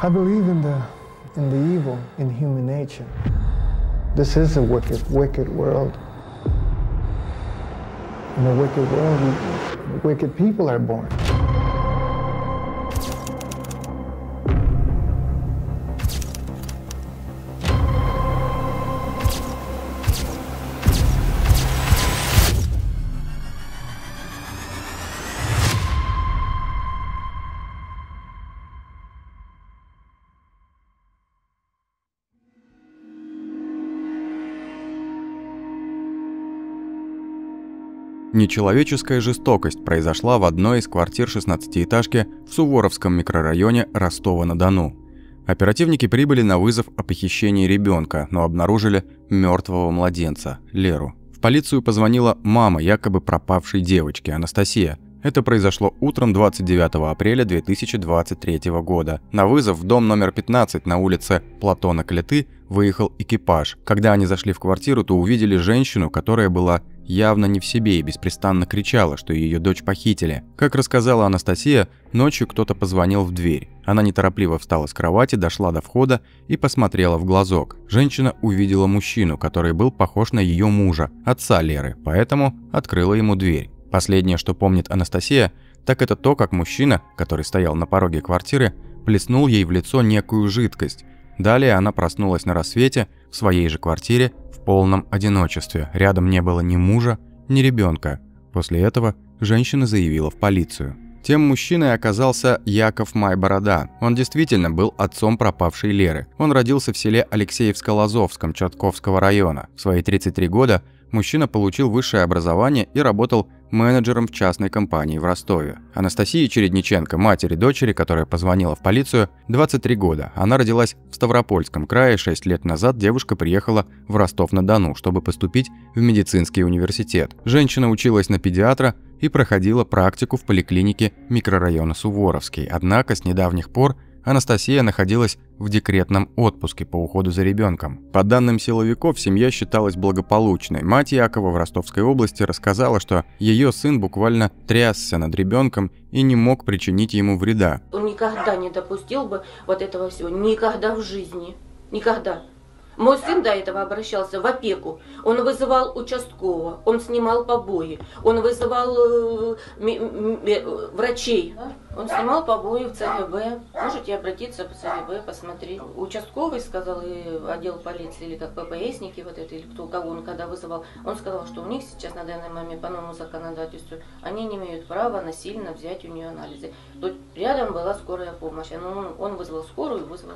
I believe in the, in the evil in human nature. This is a wicked, wicked world. In a wicked world, wicked people are born. Нечеловеческая жестокость произошла в одной из квартир 16-этажки в Суворовском микрорайоне Ростова-на-Дону. Оперативники прибыли на вызов о похищении ребенка, но обнаружили мертвого младенца, Леру. В полицию позвонила мама якобы пропавшей девочки, Анастасия. Это произошло утром 29 апреля 2023 года. На вызов в дом номер 15 на улице Платона Клеты выехал экипаж. Когда они зашли в квартиру, то увидели женщину, которая была явно не в себе и беспрестанно кричала, что ее дочь похитили. Как рассказала Анастасия, ночью кто-то позвонил в дверь. Она неторопливо встала с кровати, дошла до входа и посмотрела в глазок. Женщина увидела мужчину, который был похож на ее мужа, отца Леры, поэтому открыла ему дверь. Последнее, что помнит Анастасия, так это то, как мужчина, который стоял на пороге квартиры, плеснул ей в лицо некую жидкость. Далее она проснулась на рассвете в своей же квартире полном одиночестве. Рядом не было ни мужа, ни ребенка. После этого женщина заявила в полицию. Тем мужчиной оказался Яков Майборода. Он действительно был отцом пропавшей Леры. Он родился в селе Алексеевско-Лазовском Чертковского района. В свои 33 года мужчина получил высшее образование и работал менеджером в частной компании в Ростове. Анастасии Чередниченко, матери дочери, которая позвонила в полицию, 23 года. Она родилась в Ставропольском крае, шесть лет назад девушка приехала в Ростов-на-Дону, чтобы поступить в медицинский университет. Женщина училась на педиатра, и проходила практику в поликлинике микрорайона Суворовский. Однако с недавних пор Анастасия находилась в декретном отпуске по уходу за ребенком. По данным силовиков, семья считалась благополучной. Мать Якова в Ростовской области рассказала, что ее сын буквально трясся над ребенком и не мог причинить ему вреда. Он никогда не допустил бы вот этого всего. Никогда в жизни. Никогда. Мой сын до этого обращался в опеку. Он вызывал участкового, он снимал побои, он вызывал э, э, врачей. А? Он снимал побои в ЦГБ. Можете обратиться в ЦГБ, посмотреть. Участковый сказал, и отдел полиции, или как ППСники, вот это, или кто, кого он когда вызывал, он сказал, что у них сейчас на данный момент по новому законодательству они не имеют права насильно взять у нее анализы. Тут рядом была скорая помощь. Он, ну, он вызвал скорую, вызвал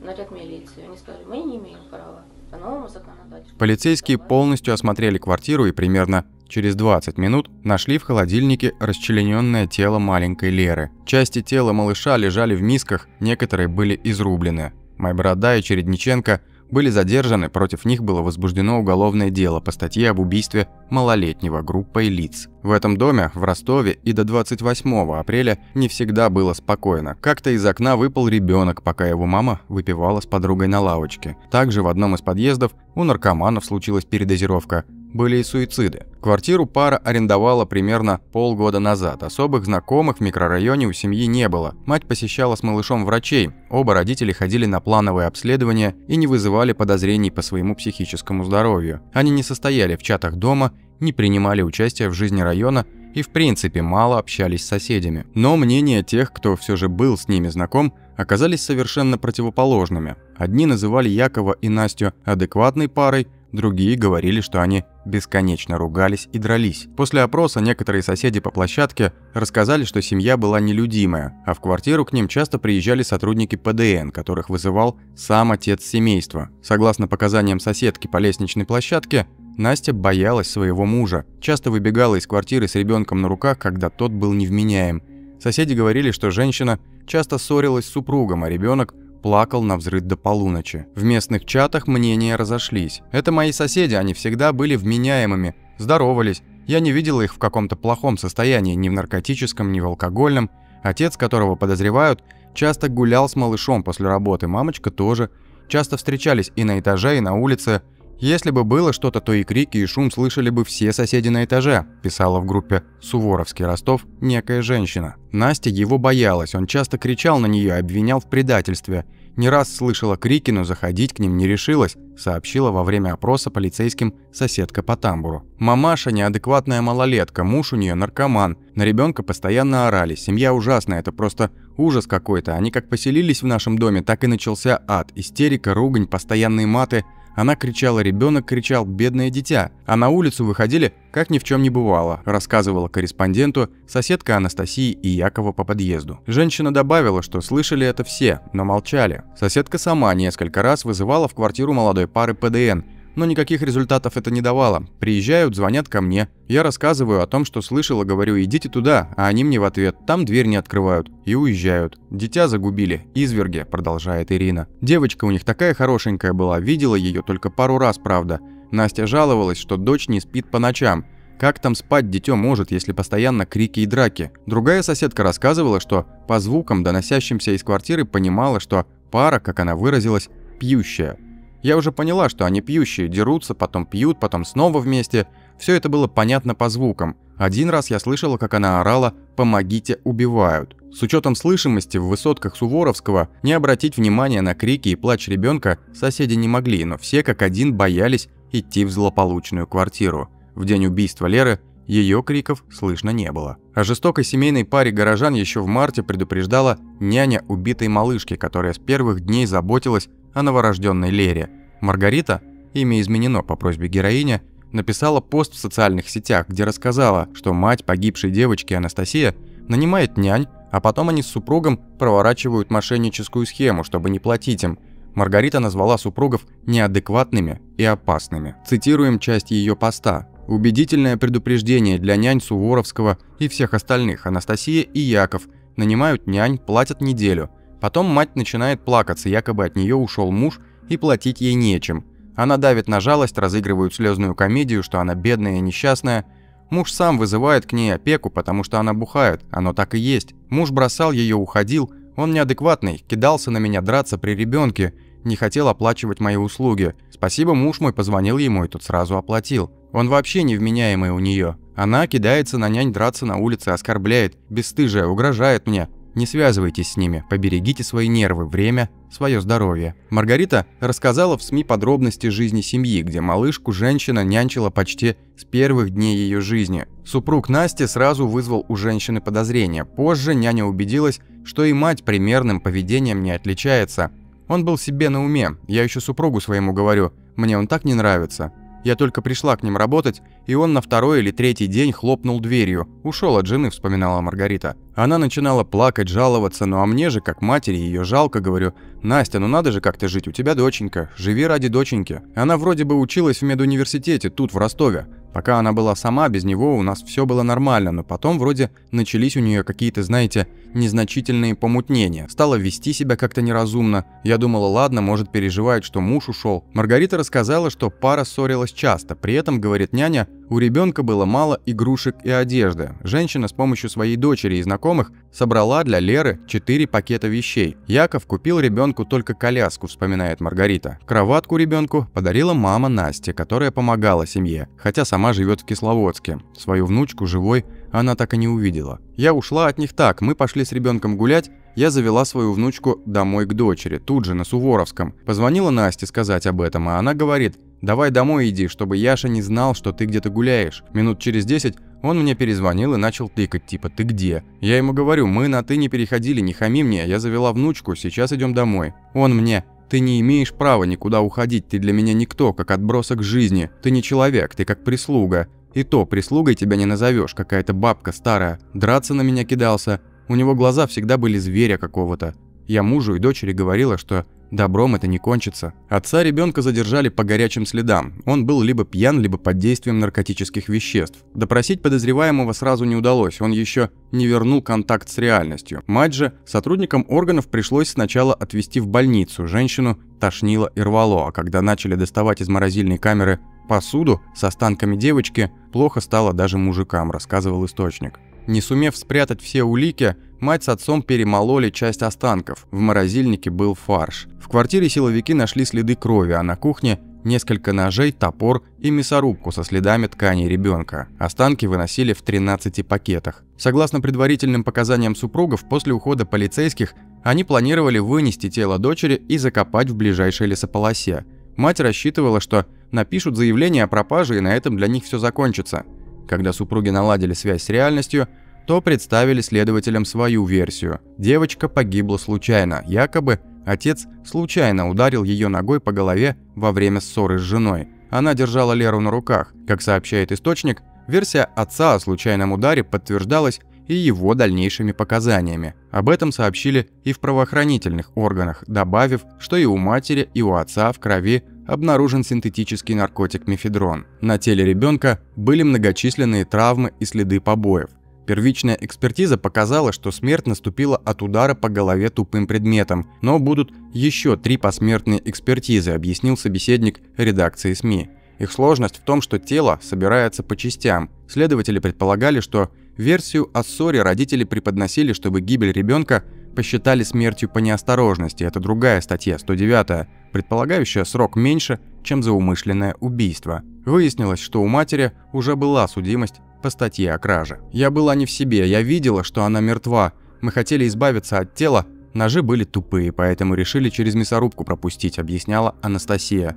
наряд милиции. Они сказали, мы не имеем права по новому законодательству. Полицейские полностью осмотрели квартиру и примерно через 20 минут нашли в холодильнике расчлененное тело маленькой Леры. Части тела малыша лежали в мисках, некоторые были изрублены. Майборода и Чередниченко были задержаны, против них было возбуждено уголовное дело по статье об убийстве малолетнего группой лиц. В этом доме, в Ростове и до 28 апреля не всегда было спокойно. Как-то из окна выпал ребенок, пока его мама выпивала с подругой на лавочке. Также в одном из подъездов у наркоманов случилась передозировка, были и суициды. Квартиру пара арендовала примерно полгода назад. Особых знакомых в микрорайоне у семьи не было. Мать посещала с малышом врачей. Оба родители ходили на плановые обследования и не вызывали подозрений по своему психическому здоровью. Они не состояли в чатах дома, не принимали участия в жизни района и в принципе мало общались с соседями. Но мнения тех, кто все же был с ними знаком, оказались совершенно противоположными. Одни называли Якова и Настю адекватной парой, Другие говорили, что они бесконечно ругались и дрались. После опроса некоторые соседи по площадке рассказали, что семья была нелюдимая, а в квартиру к ним часто приезжали сотрудники ПДН, которых вызывал сам отец семейства. Согласно показаниям соседки по лестничной площадке, Настя боялась своего мужа, часто выбегала из квартиры с ребенком на руках, когда тот был невменяем. Соседи говорили, что женщина часто ссорилась с супругом, а ребенок плакал на взрыв до полуночи. В местных чатах мнения разошлись. Это мои соседи, они всегда были вменяемыми, здоровались. Я не видел их в каком-то плохом состоянии, ни в наркотическом, ни в алкогольном. Отец, которого подозревают, часто гулял с малышом после работы, мамочка тоже. Часто встречались и на этаже, и на улице. «Если бы было что-то, то и крики, и шум слышали бы все соседи на этаже», – писала в группе «Суворовский Ростов» некая женщина. Настя его боялась, он часто кричал на нее, обвинял в предательстве. Не раз слышала крики, но заходить к ним не решилась, сообщила во время опроса полицейским соседка по тамбуру. Мамаша – неадекватная малолетка, муж у нее наркоман. На ребенка постоянно орали, семья ужасная, это просто ужас какой-то. Они как поселились в нашем доме, так и начался ад. Истерика, ругань, постоянные маты – она кричала, ребенок кричал, бедное дитя. А на улицу выходили, как ни в чем не бывало, рассказывала корреспонденту соседка Анастасии и Якова по подъезду. Женщина добавила, что слышали это все, но молчали. Соседка сама несколько раз вызывала в квартиру молодой пары ПДН, но никаких результатов это не давало. Приезжают, звонят ко мне. Я рассказываю о том, что слышала, говорю, идите туда, а они мне в ответ, там дверь не открывают. И уезжают. Дитя загубили. Изверги, продолжает Ирина. Девочка у них такая хорошенькая была, видела ее только пару раз, правда. Настя жаловалась, что дочь не спит по ночам. Как там спать дитё может, если постоянно крики и драки? Другая соседка рассказывала, что по звукам, доносящимся из квартиры, понимала, что пара, как она выразилась, пьющая. Я уже поняла, что они пьющие, дерутся, потом пьют, потом снова вместе. Все это было понятно по звукам. Один раз я слышала, как она орала «Помогите, убивают». С учетом слышимости в высотках Суворовского не обратить внимания на крики и плач ребенка соседи не могли, но все как один боялись идти в злополучную квартиру. В день убийства Леры ее криков слышно не было. О жестокой семейной паре горожан еще в марте предупреждала няня убитой малышки, которая с первых дней заботилась о новорожденной Лере. Маргарита, имя изменено по просьбе героини, написала пост в социальных сетях, где рассказала, что мать погибшей девочки Анастасия нанимает нянь, а потом они с супругом проворачивают мошенническую схему, чтобы не платить им. Маргарита назвала супругов неадекватными и опасными. Цитируем часть ее поста. Убедительное предупреждение для нянь Суворовского и всех остальных Анастасия и Яков. Нанимают нянь, платят неделю – Потом мать начинает плакаться, якобы от нее ушел муж и платить ей нечем. Она давит на жалость, разыгрывают слезную комедию, что она бедная и несчастная. Муж сам вызывает к ней опеку, потому что она бухает, оно так и есть. Муж бросал ее, уходил, он неадекватный, кидался на меня драться при ребенке, не хотел оплачивать мои услуги. Спасибо, муж мой позвонил ему и тут сразу оплатил. Он вообще невменяемый у нее. Она кидается на нянь драться на улице, оскорбляет, бесстыжая, угрожает мне. Не связывайтесь с ними, поберегите свои нервы, время, свое здоровье. Маргарита рассказала в СМИ подробности жизни семьи, где малышку женщина нянчила почти с первых дней ее жизни. Супруг Насти сразу вызвал у женщины подозрения. Позже няня убедилась, что и мать примерным поведением не отличается. Он был себе на уме. Я еще супругу своему говорю, мне он так не нравится. Я только пришла к ним работать, и он на второй или третий день хлопнул дверью. Ушел от жены, вспоминала Маргарита. Она начинала плакать, жаловаться, ну а мне же, как матери, ее жалко, говорю, «Настя, ну надо же как-то жить, у тебя доченька, живи ради доченьки». Она вроде бы училась в медуниверситете, тут, в Ростове. Пока она была сама, без него у нас все было нормально, но потом вроде начались у нее какие-то, знаете, незначительные помутнения. Стала вести себя как-то неразумно. Я думала, ладно, может переживает, что муж ушел. Маргарита рассказала, что пара ссорилась часто. При этом, говорит няня, у ребенка было мало игрушек и одежды. Женщина с помощью своей дочери и знакомых собрала для Леры 4 пакета вещей. Яков купил ребенку только коляску, вспоминает Маргарита. Кроватку ребенку подарила мама Настя, которая помогала семье, хотя сама живет в Кисловодске. Свою внучку живой она так и не увидела. Я ушла от них так, мы пошли с ребенком гулять, я завела свою внучку домой к дочери, тут же на Суворовском. Позвонила Насте сказать об этом, а она говорит, «Давай домой иди, чтобы Яша не знал, что ты где-то гуляешь». Минут через 10 он мне перезвонил и начал тыкать, типа «ты где?». Я ему говорю, мы на «ты» не переходили, не хами мне, я завела внучку, сейчас идем домой. Он мне, ты не имеешь права никуда уходить, ты для меня никто, как отбросок жизни. Ты не человек, ты как прислуга. И то прислугой тебя не назовешь, какая-то бабка старая. Драться на меня кидался, у него глаза всегда были зверя какого-то. Я мужу и дочери говорила, что добром это не кончится. Отца ребенка задержали по горячим следам. Он был либо пьян, либо под действием наркотических веществ. Допросить подозреваемого сразу не удалось, он еще не вернул контакт с реальностью. Мать же сотрудникам органов пришлось сначала отвезти в больницу. Женщину тошнило и рвало, а когда начали доставать из морозильной камеры посуду с останками девочки, плохо стало даже мужикам, рассказывал источник. Не сумев спрятать все улики, мать с отцом перемололи часть останков. В морозильнике был фарш. В квартире силовики нашли следы крови, а на кухне несколько ножей, топор и мясорубку со следами ткани ребенка. Останки выносили в 13 пакетах. Согласно предварительным показаниям супругов, после ухода полицейских они планировали вынести тело дочери и закопать в ближайшей лесополосе. Мать рассчитывала, что напишут заявление о пропаже и на этом для них все закончится – когда супруги наладили связь с реальностью, то представили следователям свою версию. Девочка погибла случайно, якобы отец случайно ударил ее ногой по голове во время ссоры с женой. Она держала Леру на руках. Как сообщает источник, версия отца о случайном ударе подтверждалась и его дальнейшими показаниями. Об этом сообщили и в правоохранительных органах, добавив, что и у матери, и у отца в крови обнаружен синтетический наркотик мефедрон. На теле ребенка были многочисленные травмы и следы побоев. Первичная экспертиза показала, что смерть наступила от удара по голове тупым предметом, но будут еще три посмертные экспертизы, объяснил собеседник редакции СМИ. Их сложность в том, что тело собирается по частям. Следователи предполагали, что версию о ссоре родители преподносили, чтобы гибель ребенка посчитали смертью по неосторожности, это другая статья, 109 предполагающая срок меньше, чем за умышленное убийство. Выяснилось, что у матери уже была судимость по статье о краже. «Я была не в себе, я видела, что она мертва. Мы хотели избавиться от тела, ножи были тупые, поэтому решили через мясорубку пропустить», – объясняла Анастасия.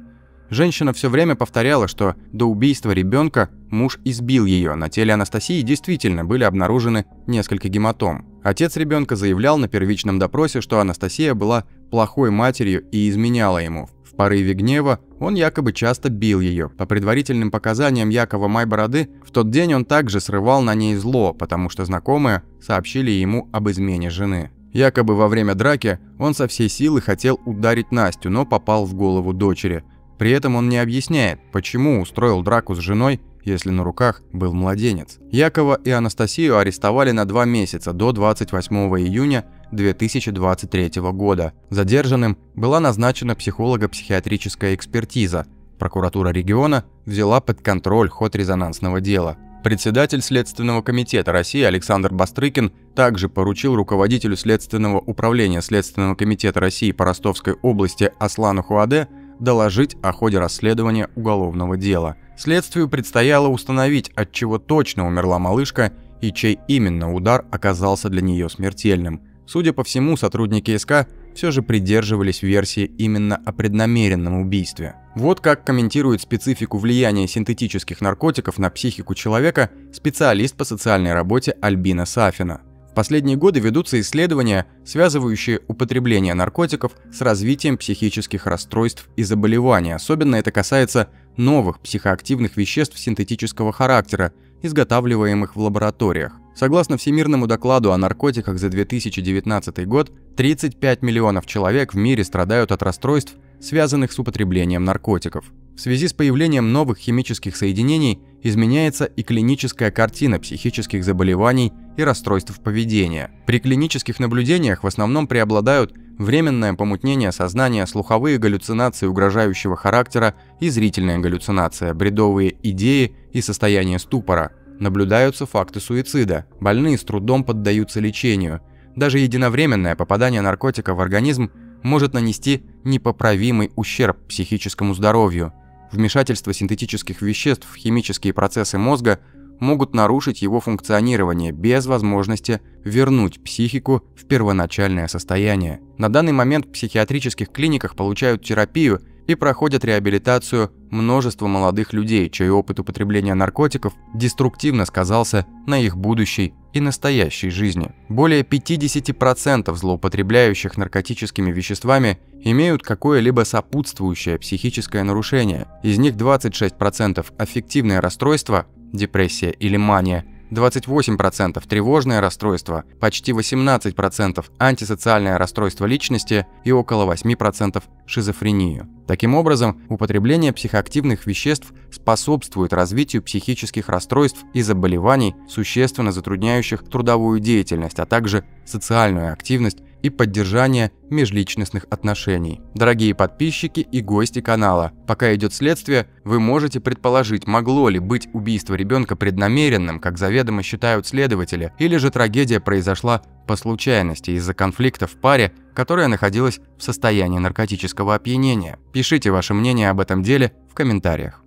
Женщина все время повторяла, что до убийства ребенка муж избил ее. На теле Анастасии действительно были обнаружены несколько гематом. Отец ребенка заявлял на первичном допросе, что Анастасия была плохой матерью и изменяла ему. В порыве гнева он якобы часто бил ее. По предварительным показаниям Якова Майбороды, в тот день он также срывал на ней зло, потому что знакомые сообщили ему об измене жены. Якобы во время драки он со всей силы хотел ударить Настю, но попал в голову дочери – при этом он не объясняет, почему устроил драку с женой, если на руках был младенец. Якова и Анастасию арестовали на два месяца до 28 июня 2023 года. Задержанным была назначена психолого-психиатрическая экспертиза. Прокуратура региона взяла под контроль ход резонансного дела. Председатель Следственного комитета России Александр Бастрыкин также поручил руководителю Следственного управления Следственного комитета России по Ростовской области Аслану Хуаде доложить о ходе расследования уголовного дела. Следствию предстояло установить, от чего точно умерла малышка и чей именно удар оказался для нее смертельным. Судя по всему, сотрудники СК все же придерживались версии именно о преднамеренном убийстве. Вот как комментирует специфику влияния синтетических наркотиков на психику человека специалист по социальной работе Альбина Сафина. Последние годы ведутся исследования, связывающие употребление наркотиков с развитием психических расстройств и заболеваний. Особенно это касается новых психоактивных веществ синтетического характера, изготавливаемых в лабораториях. Согласно Всемирному докладу о наркотиках за 2019 год, 35 миллионов человек в мире страдают от расстройств, связанных с употреблением наркотиков. В связи с появлением новых химических соединений изменяется и клиническая картина психических заболеваний и расстройств поведения. При клинических наблюдениях в основном преобладают временное помутнение сознания, слуховые галлюцинации угрожающего характера и зрительная галлюцинация, бредовые идеи и состояние ступора. Наблюдаются факты суицида, больные с трудом поддаются лечению. Даже единовременное попадание наркотика в организм может нанести непоправимый ущерб психическому здоровью – Вмешательство синтетических веществ в химические процессы мозга могут нарушить его функционирование без возможности вернуть психику в первоначальное состояние. На данный момент в психиатрических клиниках получают терапию – и проходят реабилитацию множество молодых людей, чей опыт употребления наркотиков деструктивно сказался на их будущей и настоящей жизни. Более 50% злоупотребляющих наркотическими веществами имеют какое-либо сопутствующее психическое нарушение. Из них 26% – аффективное расстройство, депрессия или мания – 28% тревожное расстройство, почти 18% антисоциальное расстройство личности и около 8% шизофрению. Таким образом, употребление психоактивных веществ способствует развитию психических расстройств и заболеваний, существенно затрудняющих трудовую деятельность, а также социальную активность и поддержания межличностных отношений. Дорогие подписчики и гости канала, пока идет следствие, вы можете предположить, могло ли быть убийство ребенка преднамеренным, как заведомо считают следователи, или же трагедия произошла по случайности из-за конфликта в паре, которая находилась в состоянии наркотического опьянения. Пишите ваше мнение об этом деле в комментариях.